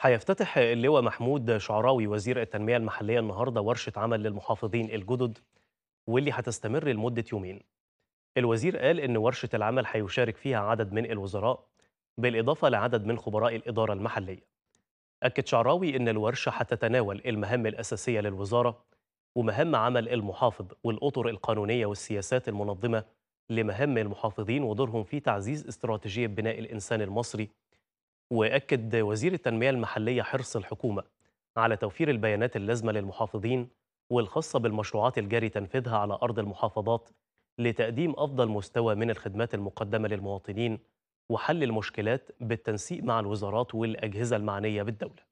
هيفتتح اللواء محمود شعراوي وزير التنمية المحلية النهاردة ورشة عمل للمحافظين الجدد واللي هتستمر لمدة يومين الوزير قال إن ورشة العمل هيشارك فيها عدد من الوزراء بالإضافة لعدد من خبراء الإدارة المحلية أكد شعراوي إن الورشة هتتناول المهام الأساسية للوزارة ومهام عمل المحافظ والأطر القانونية والسياسات المنظمة لمهام المحافظين ودورهم في تعزيز استراتيجية بناء الإنسان المصري وأكد وزير التنمية المحلية حرص الحكومة على توفير البيانات اللازمة للمحافظين والخاصة بالمشروعات الجاري تنفيذها على أرض المحافظات لتقديم أفضل مستوى من الخدمات المقدمة للمواطنين وحل المشكلات بالتنسيق مع الوزارات والأجهزة المعنية بالدولة